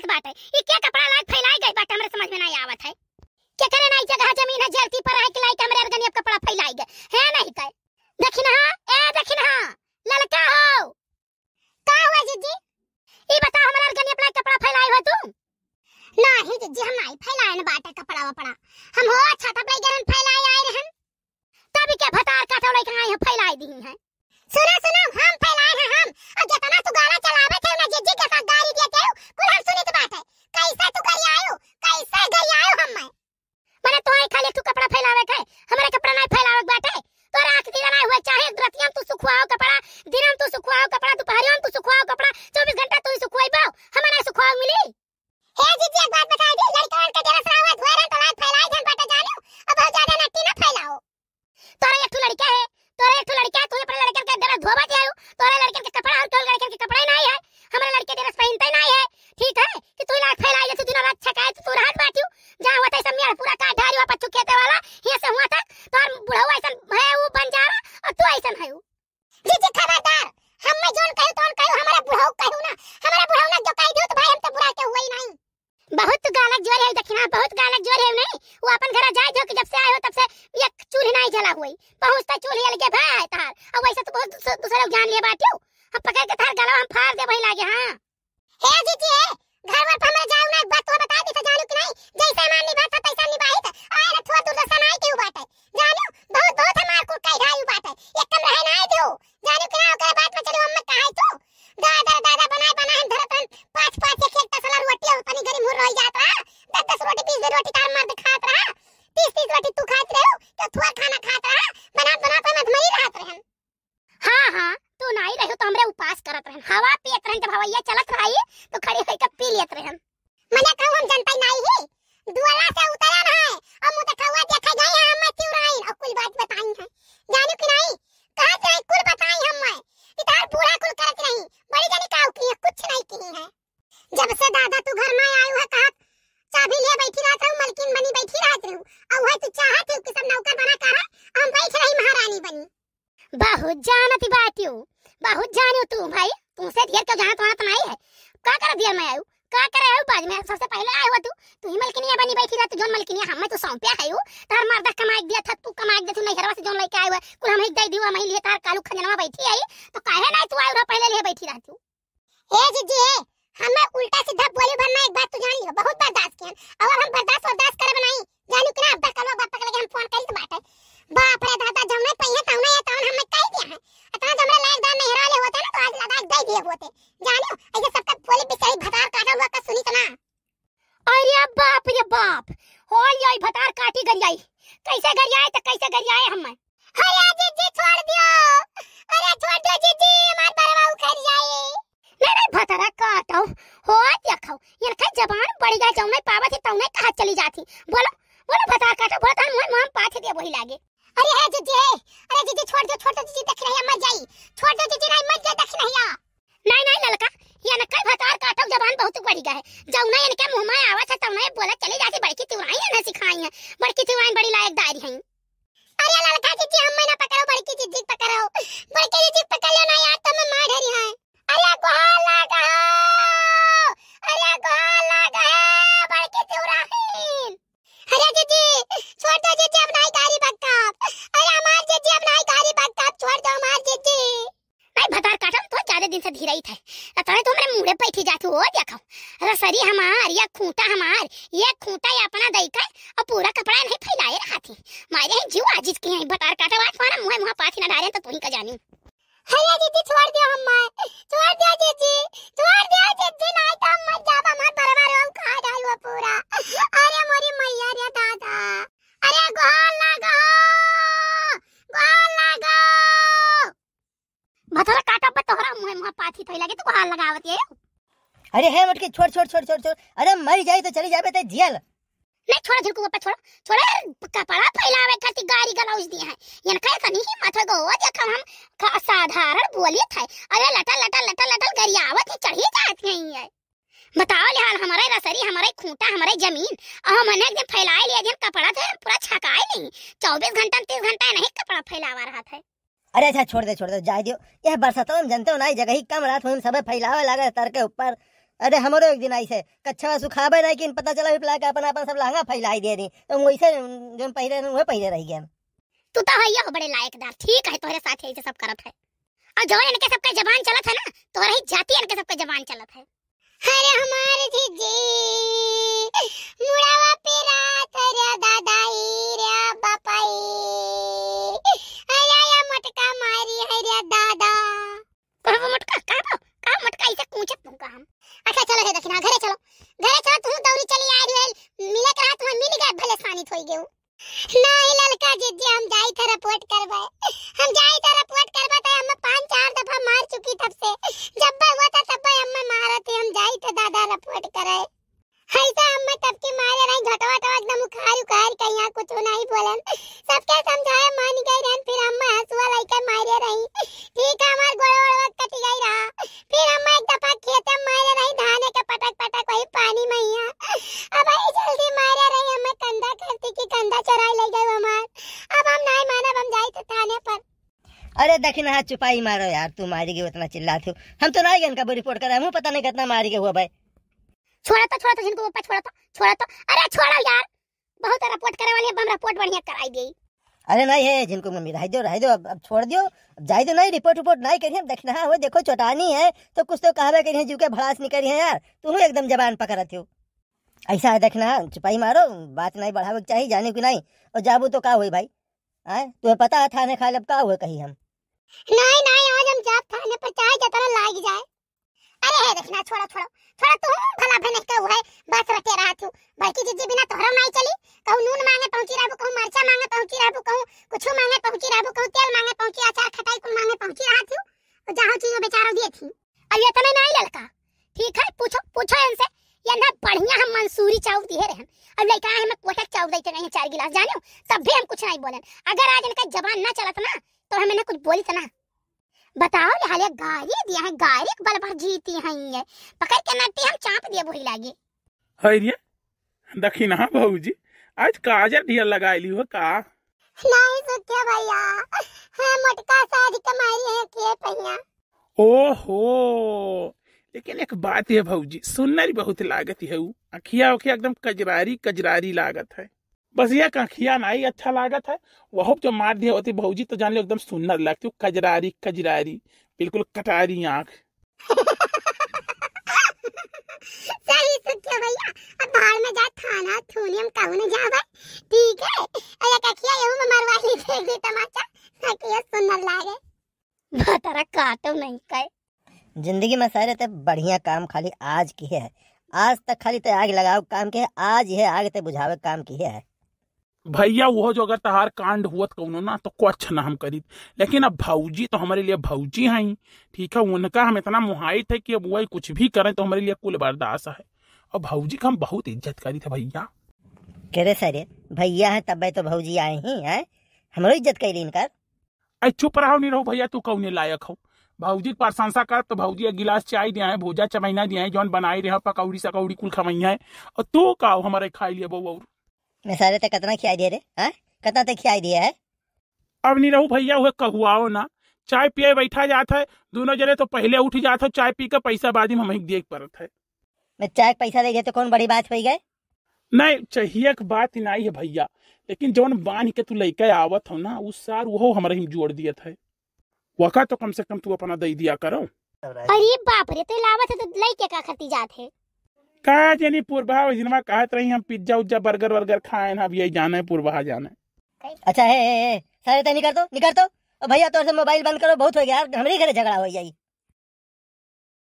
गलत बात है ये क्या कपड़ा लाग फैलाए गई बात हमरे समझ में नहीं आवत है के करे नहीं जगह जमीन है जलती पर है कि लाइक हमरे अरगनी अब कपड़ा फैलाए गए है नहीं कह देखिन हां ए देखिन हां ललका हो का हुआ जीजी ये बता हमरा अरगनी अपना कपड़ा फैलाए हो तू नहीं जीजी हम नहीं फैलाए न बाटे कपड़ा वपड़ा हम हो अच्छा तब लई गहन फैलाए आए रहन तभी के भतार काटो तो नहीं कहां है फैलाए दी है सुना सुना हम फैलाए हैं हम और जितना तू गाना चलावे थे ना जीजी के कैसा तो तू गई आयो कैसा गई आयो हम मैं मैंने तो आई खाली एक ठो कपड़ा फैलावे के दूसरे ज्ञान लिए बात बाटियो हम पकड़ के थार गलो हम फाड़ दे भाई लागे हां हे जीजी घर पर हमें जाऊ ना बात तो बता दी तो जानू कि नहीं जैसे मान ली बात पैसा ली बात आए ना थोड़ा दूर सनाई के बात है जानू बहुत बहुत हमार को कह रहा है बात है एकदम रहना है दियो जानू कि ना ओकरा बात में चलो हम कहाई तू जानत ही बात यू बहुत जानियो तू भाई तुमसे ढेर क्यों तो जाना तुम्हारा तो तनाई है का कर ढेर मैं आयू का कर आयू बाज में सबसे पहले आयो तू तू ही मलकिनिया बनी बैठी रह तू जोन मलकिनिया हम मैं तो सौंपिया है यू तार मार दख कमाई दिया था तू कमाई दे तू नहीं हरवा से जोन लेके आयो कुल हम एक दई दियो मैं लिए तार कालू खजनवा बैठी आई तो काहे ना तू आयो रह पहले लिए बैठी रह तू ए जीजी ए मैं उल्टा सीधा बोली भर ना एक बात तू जान लियो बहुत बर्दाश्त किया और हम बर्दाश्त बर्दाश्त करे बनाई जानू कि ना अब तक लोग बात पकड़ के हम फोन कर ही तो बात है साथी दरी हमार या खूंटा हमार ये खूंटा या अपना दई दईका और पूरा कपड़ा नहीं फैलाए रहा थी मारे हैं जीव आजिज के हैं बटार काटा वाट मारा मुंह मुंह पाथी ना डारे तो तुही का जानी हाय हया दीदी छोड़ दिया हम मां छोड़ दियो दीदी छोड़ दियो दीदी नहीं तो हम मर जाब मां परिवार हम खा वो पूरा अरे मोरी मैया रे दादा अरे गोल ना गो गोल ना गो भतरा काटा पर तोहरा मुंह मुंह पाथी फैला के तू हाल लगावत है अरे है मटकी छोड़ छोड़ छोड़ छोड़ छोड़ अरे मर जाए तो चली जाबे तो जेल नहीं छोड़ झुलकू गप्पा छोड़ छोड़ कपड़ा वे खातिर गाड़ी गलौज दिए है यन कह कनी ही माथा गो देख हम साधारण बोली थे अरे लटा लटा लटा लटल गरियावत ही चढ़ी जात गई है बताओ लिहाल हमारे रसरी हमारे खूंटा हमारे जमीन और हम अनेक दिन फैलाए लिया दिन कपड़ा थे पूरा छकाए नहीं चौबीस घंटा तीस घंटा नहीं कपड़ा फैलावा रहा था अरे अच्छा छोड़ दे छोड़ दे जाए दियो यह बरसातों में जनते हो ना जगह ही कम रात में सब फैलावा लगा तर के ऊपर अरे हमारे एक दिन ऐसे कच्छा सुखाबे नहीं कि पता चला पिला के अपन अपन सब लहंगा फैलाई दे दी तो वैसे जो पहले वह पहले रह गया तू तो है बड़े लायकदार ठीक है तोहरे साथ ऐसे सब करत है और जो इनके सबका जबान चलत है ना तोहरे ही जाति इनके सबका जबान चलत है अरे हमारे जीजी मुड़ावा पे रात रे दादा काई से पूछे तुमका हम अच्छा चलो हे दखिना घरे चलो घरे चलो तू दौड़ी चली आई रही है मिले करा तुम मिल गए भले सानी थोई गेऊ नहीं ललका जिद्दी हम जाई थे रिपोर्ट करवाए हम जाई थे अरे देखी ना हाँ चुपाई मारो यार तू मारी गई उतना चिल्ला हो हम तो नहीं इनका रिपोर्ट कर रहे हूँ पता नहीं कितना मारी हुआ भाई छोड़ा तो छोड़ा तो जिनको ऊपर छोड़ा तो छोड़ा तो अरे छोड़ो यार बहुत रिपोर्ट तो करे वाली बम रिपोर्ट बढ़िया कराई दी अरे नहीं है जिनको मम्मी रह दो रह दो अब, अब छोड़ दियो अब जाए तो नहीं रिपोर्ट रिपोर्ट नहीं हम देखना है हाँ, वो देखो चौटानी है तो कुछ तो कहबे करिए जू के भड़ास नहीं करी है यार तुम एकदम जबान पकड़ते हो ऐसा है देखना हाँ, छुपाई मारो बात नहीं बढ़ावे चाहिए जाने की नहीं और जाबू तो का हुई भाई आए तुम्हें पता है थाने खाए अब का हुए कही हम नहीं नहीं आज हम जात खाने पर चाहे जतना लाग जाए अरे है देखना छोड़ो छोड़ो थोड़ा तू भला भने कहू है बस रटे रहा थू बड़की जीजी बिना तोहरो नहीं चली कहू नून मांगे पहुंची रहबो कहू मरचा मांगे पहुंची रहबो कहू कुछ मांगे पहुंची रहबो कहू तेल मांगे पहुंची अचार खटाई कुल मांगे पहुंची रहा थू और तो जहां चीज बेचारो दिए थी अब ये तने तो नहीं लड़का ठीक है पूछो पूछो इनसे ये ना बढ़िया हम मंसूरी चाउर दिए रहे अब लड़का है हमें कोटक चाउर देते नहीं चार गिलास जानो तब भी हम कुछ नहीं बोले अगर आज इनका जबान ना चलत ना तो हमें मैंने कुछ बोली था तो ना बताओ हाले गाड़ी दिया है गाड़ी के बल पर जीती है ये पकड़ के नट्टी हम चाप दिए वही लागे हरिया देखी ना भौजी आज काजर ढेर लगा ली हो का नहीं क्या भैया है मटका साज कमाई है के पैया ओहो लेकिन एक बात है भौजी सुनरी बहुत लागत है अखिया उखिया एकदम कजरारी कजरारी लागत है बस ये कंखिया ही अच्छा लागत है वह जो मार दिया होती भाजी तो जान लो एकदम सुन्नर लगती हूँ कजरारी कजरारी बिल्कुल कटारी आँख सही सोचो भैया अब बाहर में जा थाना थूलियम ठीक है अरे कखिया में मरवा ली ये हाँ, सुंदर लागे काटो नहीं जिंदगी में सारे तो बढ़िया काम खाली आज की है आज तक खाली तो आग लगाओ काम के आज ये आग ते बुझावे काम की है भैया वो जो अगर तहार कांड हुआ तो कौन ना तो कुछ अच्छा ना हम करी लेकिन अब भाऊजी तो हमारे लिए भाऊजी हैं ठीक है उनका हम इतना मुहाइट है कि अब वही कुछ भी करें तो हमारे लिए कुल बर्दाश्त है और भाऊजी का हम बहुत इज्जत करी थे भैया कह रहे सर भैया है तब तो भाऊजी आए ही है हमारो इज्जत करी इनका अरे चुप रहो नहीं रहो भैया तू कौने लायक हो भाऊजी प्रशंसा कर तो भाजी एक गिलास चाय दिया है भोजा चमैना दिया है जौन बनाए रहे पकौड़ी सकौड़ी कुल खमैया है और तू का हमारे खाई लिया बऊ और मैं सारे तक कितना खिलाई दिए रे हाँ कितना तक खिलाई दिया है अब नहीं रहू भैया वह कहुआओ ना चाय पिए बैठा जाता है दोनों जने तो पहले उठ जाता है चाय पी के पैसा बाद में हमें देख पड़त है मैं चाय पैसा दे तो कौन बड़ी बात हो गए नहीं चाहिए बात बात नहीं है भैया लेकिन जौन बांध के तू लेके आवत हो ना उस सार वो हमारे ही जोड़ दिया था वका तो कम से कम तू अपना दे दिया करो अरे बाप रे तो लावत है तो लेके का खती जात है का जानी पूर्वा हिनवा कहत रही हम पिज्जा उज्जा बर्गर वर्गर खाए ना अब यही जाना है पूर्वा जाना अच्छा है सारे तो निकाल दो निकाल दो भैया तो मोबाइल बंद करो बहुत हो गया हमारे घर झगड़ा हो जाए